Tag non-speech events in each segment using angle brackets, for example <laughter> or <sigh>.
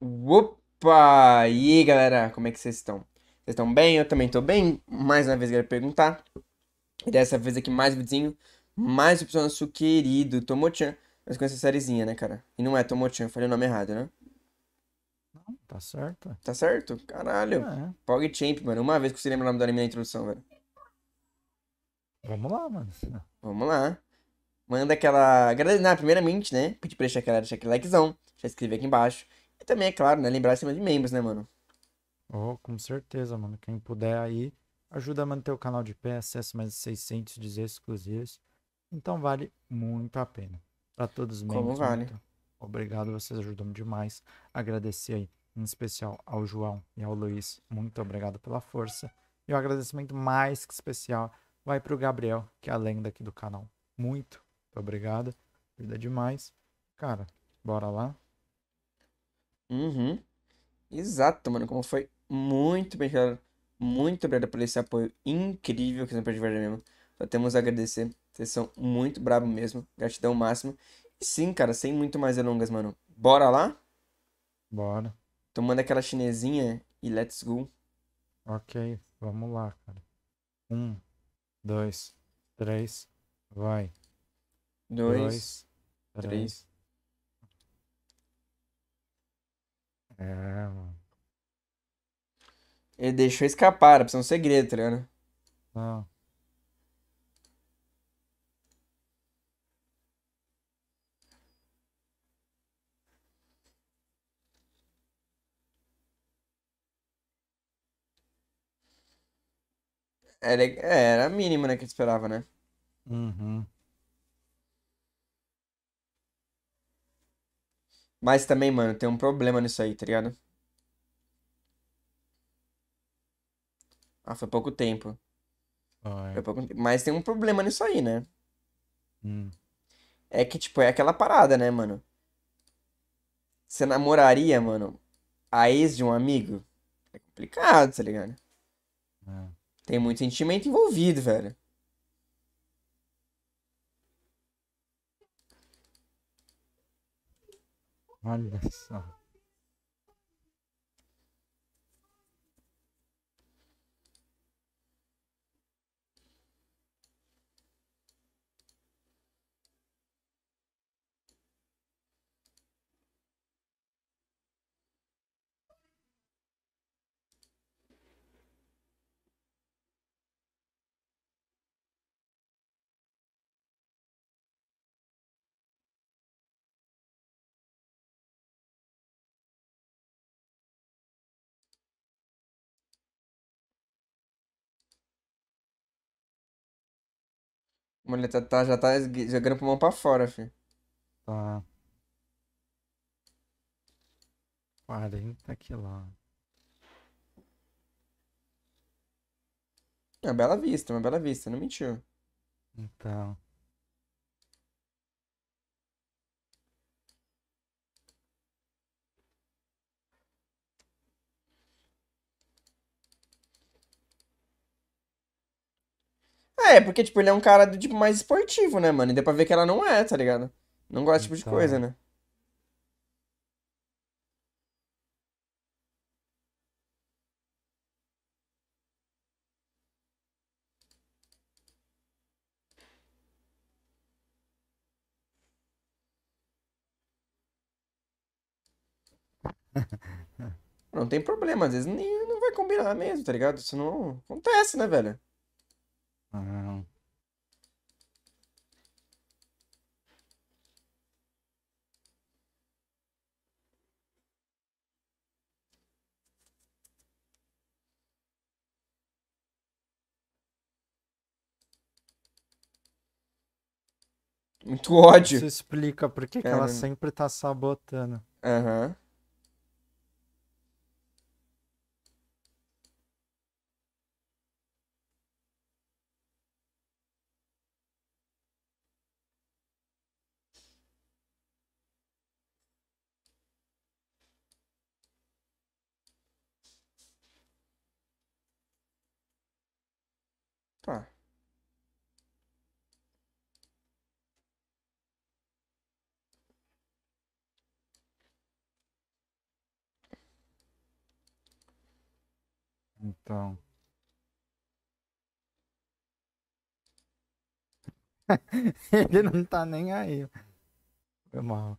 Opa! E aí, galera, como é que vocês estão? Vocês estão bem? Eu também estou bem. Mais uma vez, quero perguntar. E dessa vez aqui, mais um videozinho, mais um pro nosso querido Tomochan. Mas com essa sériezinha, né, cara? E não é Tomochan, falei o nome errado, né? Não, tá certo. Tá certo? Caralho. É. PogChamp, mano. Uma vez que você lembra o nome do anime na introdução, velho. Vamos lá, mano. Vamos lá. Manda aquela. Agradecer, primeiramente, né? Pedir pra deixar deixar aquele likezão. Já escreve aqui embaixo e também, é claro, né? Lembrar acima de membros, né, mano? Oh, com certeza, mano. Quem puder aí, ajuda a manter o canal de pé, acesso mais de 600 de exclusivos. Então vale muito a pena. Para todos os membros. Como vale. Muito. Obrigado, vocês ajudam demais. Agradecer aí, em especial ao João e ao Luiz. Muito obrigado pela força. E o um agradecimento mais que especial vai para o Gabriel, que é a lenda aqui do canal. Muito obrigado. Ajuda demais. Cara, bora lá. Uhum. Exato, mano. Como foi muito bem falado. Muito obrigado por esse apoio incrível que sempre de verdade mesmo. Só temos a agradecer. Vocês são muito bravos mesmo. Gratidão máxima. E sim, cara, sem muito mais delongas, mano. Bora lá? Bora. Tomando aquela chinesinha e let's go. Ok, vamos lá, cara. Um, dois, três, vai. Dois, dois três, três É, mano. Ele deixou escapar, era pra ser um segredo, tá ligado? Não. Era, é, era a mínima, né, que a gente esperava, né? Uhum. Mas também, mano, tem um problema nisso aí, tá ligado? Ah, foi pouco tempo. Ah, é. Foi pouco... Mas tem um problema nisso aí, né? Hum. É que, tipo, é aquela parada, né, mano? Você namoraria, mano, a ex de um amigo? É complicado, tá ligado? É. Tem muito sentimento envolvido, velho. on the Unless. A mulher tá, tá, já tá jogando o pulmão pra fora, filho. Tá. 40 quilômetros. É uma bela vista, uma bela vista, não mentiu. Então. É, porque, tipo, ele é um cara do tipo mais esportivo, né, mano? E deu pra ver que ela não é, tá ligado? Não gosta desse tipo de então, coisa, é. né? <laughs> Não tem problema, às vezes nem não vai combinar mesmo, tá ligado? Isso não acontece, né, velho? Ah. Muito ódio. Isso explica porque que ela sempre tá sabotando. Aham. Uhum. Opa. Então. <laughs> Ele não tá nem aí. Foi mal.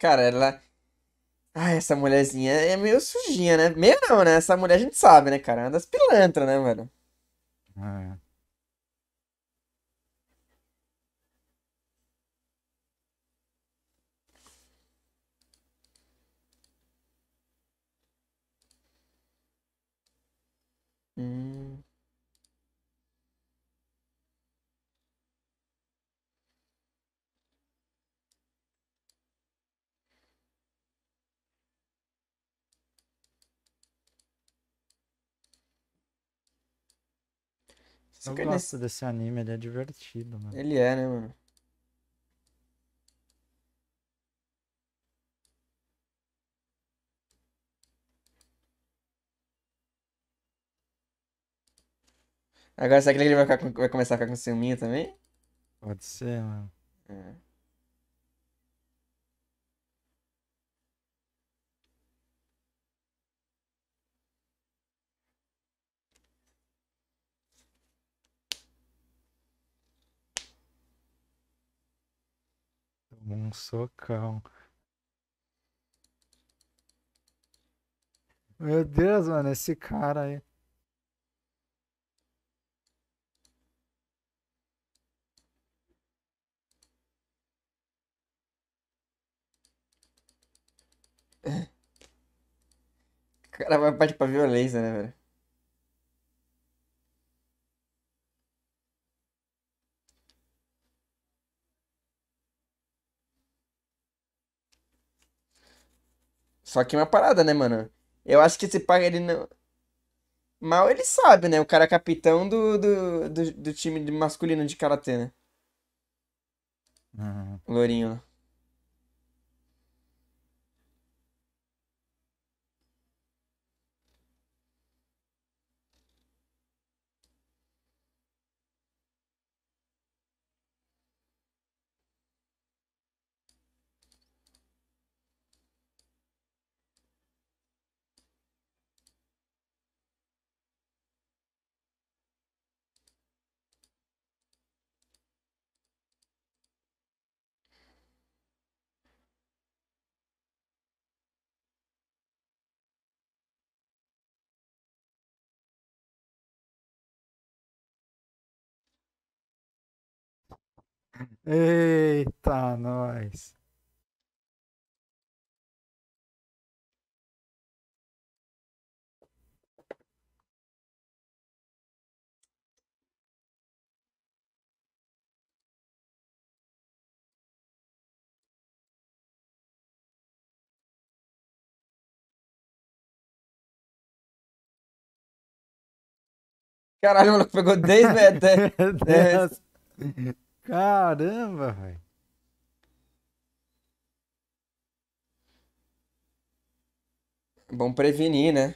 Cara, ela. Ai, essa mulherzinha é meio sujinha, né? Meio não, né? Essa mulher a gente sabe, né, cara? É uma das pilantras, né, mano É. Hum. eu gosto desse anime, ele é divertido, mano. Né? Ele é, né, mano? Agora, será que ele vai, ficar, vai começar a ficar com ciúminho também? Pode ser, mano. É. um socão. Meu Deus, mano, esse cara aí. O cara vai partir pra violência, né, velho? Só que é uma parada, né, mano? Eu acho que esse pai, ele não. Mal ele sabe, né? O cara é capitão do, do, do, do time masculino de karatê, né? Uhum. Lourinho. Eita, nós. Caralho, o maluco pegou 10 metros. 10. Caramba, velho. bom prevenir, né?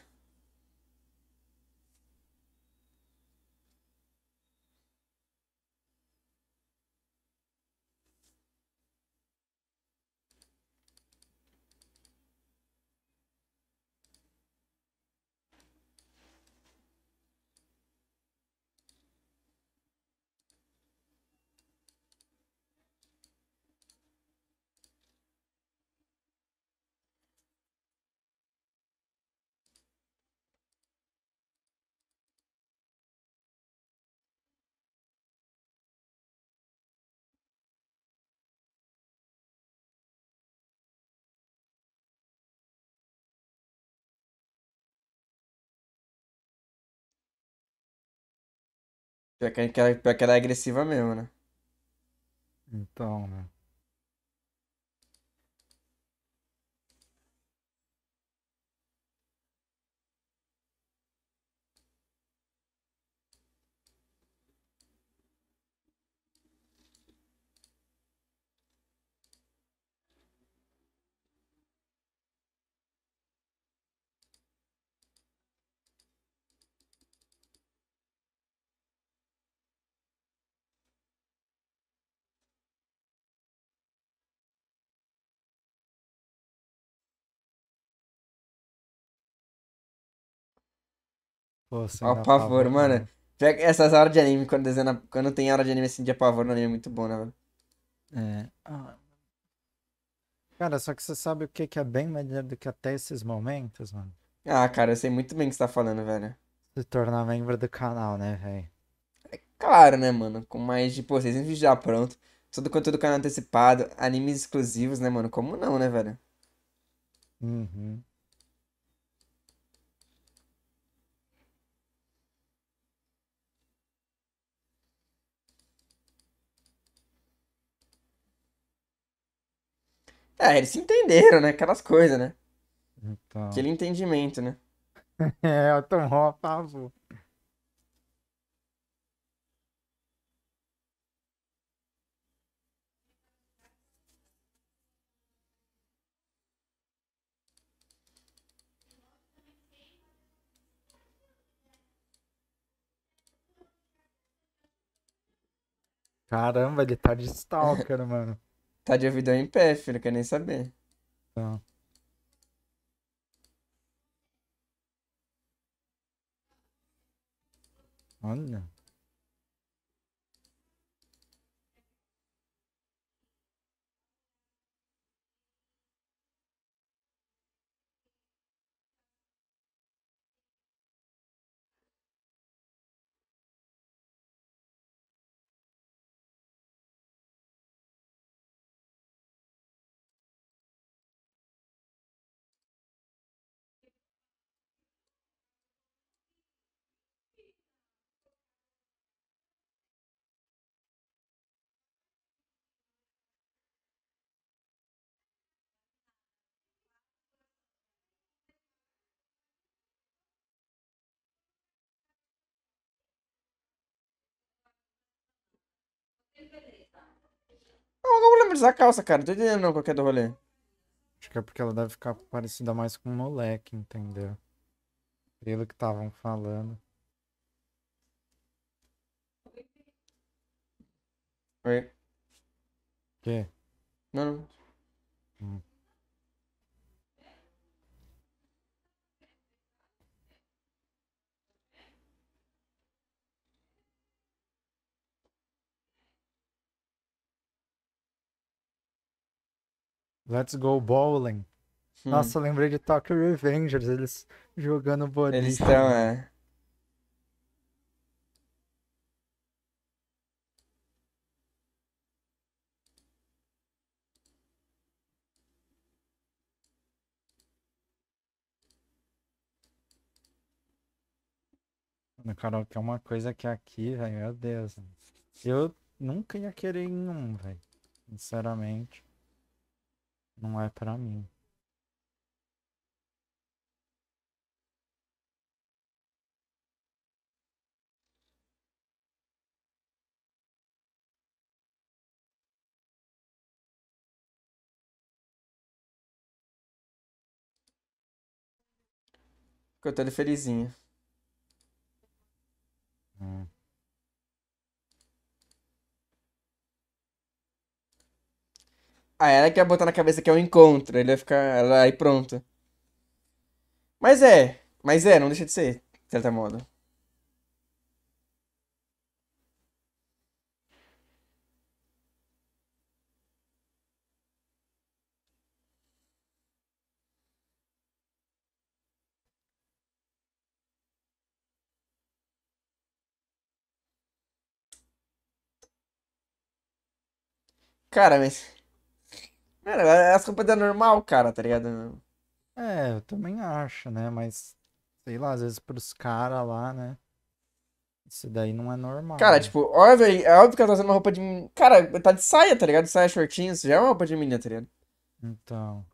Pior que, ela, é agressiva mesmo, né? Então, né? Pô, pavor, mano. Pega Essas horas de anime, quando, desenha, quando tem hora de anime assim de apavor no anime, é muito bom, né, mano? É. Ah. Cara, só que você sabe o que, que é bem melhor do que até esses momentos, mano? Ah, cara, eu sei muito bem o que você tá falando, velho. Se tornar membro do canal, né, velho? É claro, né, mano? Com mais de, pô, 600 vídeos já pronto, todo conteúdo do canal antecipado, animes exclusivos, né, mano? Como não, né, velho? Uhum. É, eles se entenderam, né? Aquelas coisas, né? Então... Aquele entendimento, né? <laughs> é, o Tom Hopper avô. Caramba, ele tá de stalker, <laughs> mano. Tá de ouvidão em pé, filho, quer nem saber. Tá. Olha. Eu não lembro de usar calça, cara. Não tô entendendo qual que é do rolê. Acho que é porque ela deve ficar parecida mais com um moleque, entendeu? Pelo que estavam falando. Oi. Que? Não, não. Let's Go Bowling. Hum. Nossa, eu lembrei de Tokyo Revengers, eles jogando boliche. Eles estão, é. No que é uma coisa que aqui, velho, meu Deus. Eu nunca ia querer nenhum, em um, velho. Sinceramente não é para mim. Ficou todo felizinho. Hum. Aí ah, ela ia botar na cabeça que é um encontro, ele vai ficar. Ela aí pronta. Mas é, mas é, não deixa de ser, de certa modo. Cara, mas. Mano, as roupas da normal, cara, tá ligado? É, eu também acho, né? Mas, sei lá, às vezes pros caras lá, né? Isso daí não é normal. Cara, né? tipo, óbvio, é óbvio que ela tá usando uma roupa de. Cara, tá de saia, tá ligado? Saia shortinho, isso já é uma roupa de menina, tá ligado? Então.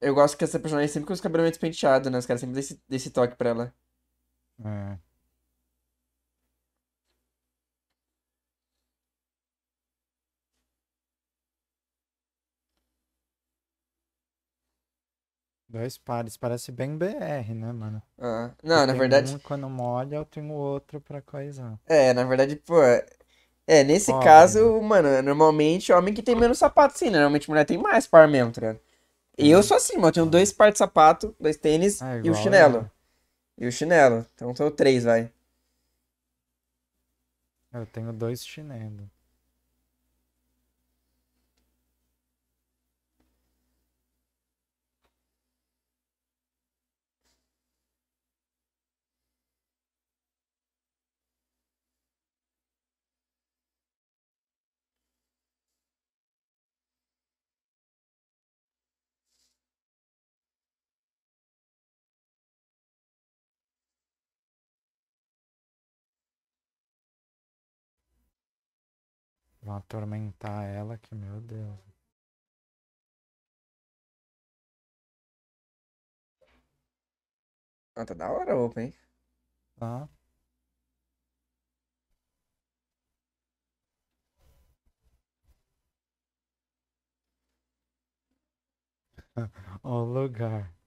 Eu gosto que essa personagem é sempre com os cabelos penteados, né? Os caras sempre desse, desse toque pra ela. É. Dois pares, parece bem BR, né, mano? Ah, não, eu na verdade. Um quando molha, eu tenho outro pra coisar. É, na verdade, pô. É, é nesse caso, né? mano, é normalmente homem que tem menos sapato, sim, né? Normalmente mulher tem mais par mesmo, tá ligado? E eu sou assim, mano. Eu tenho dois par de sapato, dois tênis ah, e o chinelo. E o chinelo. Então são três, vai. Eu tenho dois chinelos. Vão atormentar ela que, meu Deus. Ah, tá da hora a roupa, hein? Tá. <laughs> o lugar.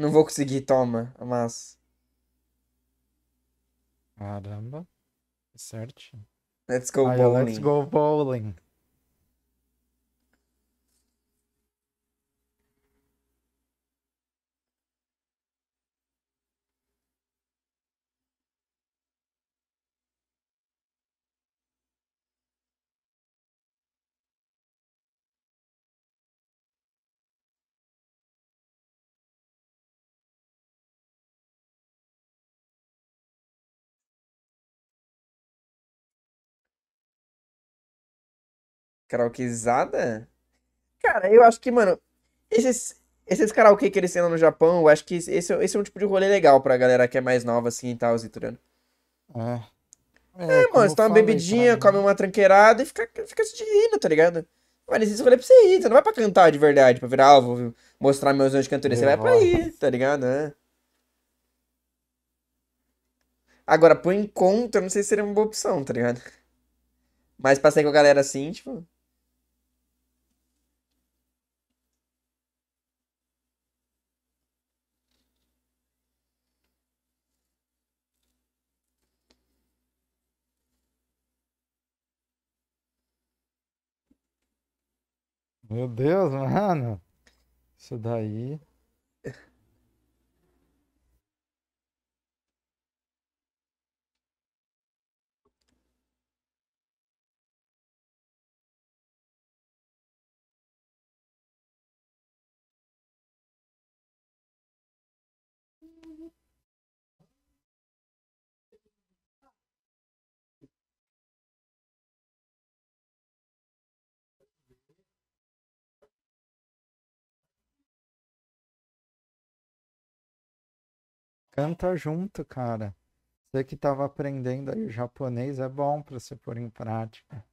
Não vou conseguir, toma, mas. Caramba. Certo. Let's go bowling. Let's go bowling. Karaokezada? Cara, eu acho que, mano, esses, esses karaokê lá no Japão, eu acho que esse, esse é um tipo de rolê legal pra galera que é mais nova, assim, e tal, Ziturano. É. É, é mano, você toma tá uma bebidinha, come uma tranqueirada e fica, fica se rindo, tá ligado? Mas esse rolê é pra você ir, você não vai pra cantar de verdade, pra virar alvo, ah, mostrar meus anjos de cantoria, você vai pra ir, tá ligado? É. Agora, pro encontro, eu não sei se seria uma boa opção, tá ligado? Mas passei com a galera assim, tipo... Meu Deus, mano. Isso daí. Canta junto, cara. Você que estava aprendendo aí o japonês é bom para você pôr em prática.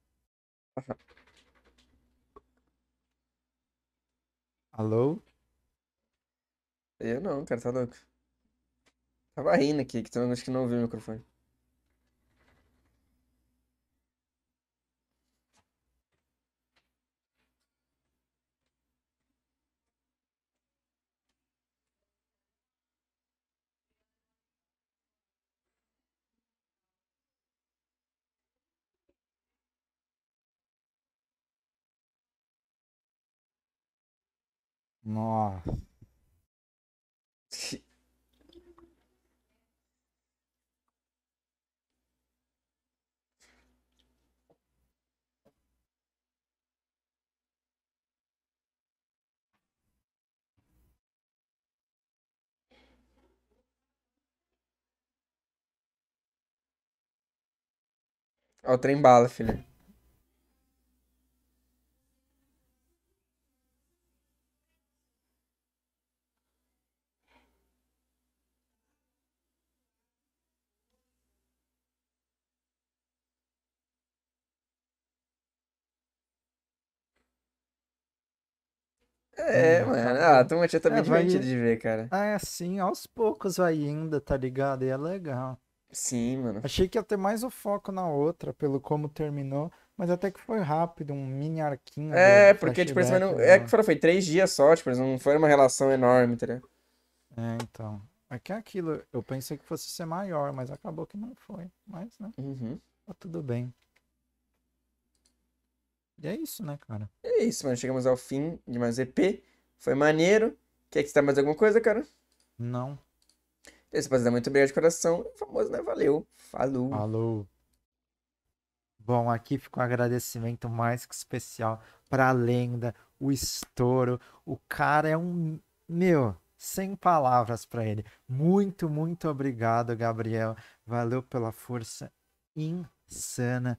Alô? Eu não, cara, tá louco. Tava rindo aqui, que então acho que não ouviu o microfone. Nossa. Ó, o trem bala, filho. É, hum, mano. Ah, a turma tinha também é, divertido vai... de ver, cara. Ah, é assim, aos poucos vai ainda, tá ligado? E é legal. Sim, mano. Achei que ia ter mais o foco na outra, pelo como terminou. Mas até que foi rápido, um mini arquinho. É, porque, tipo, eles não... é que foi, foi três dias só, tipo, eles não foi uma relação enorme, entendeu? É, então. É que é aquilo, eu pensei que fosse ser maior, mas acabou que não foi. Mas, né? Uhum. Tá tudo bem. E é isso, né, cara? É isso, mano. Chegamos ao fim de mais EP. Foi maneiro. Quer que citar mais alguma coisa, cara? Não. Esse então, rapaziada, muito obrigado de coração. O famoso, né? Valeu. Falou. Falou. Bom, aqui fica um agradecimento mais que especial pra lenda, o estouro. O cara é um. Meu, sem palavras para ele. Muito, muito obrigado, Gabriel. Valeu pela força insana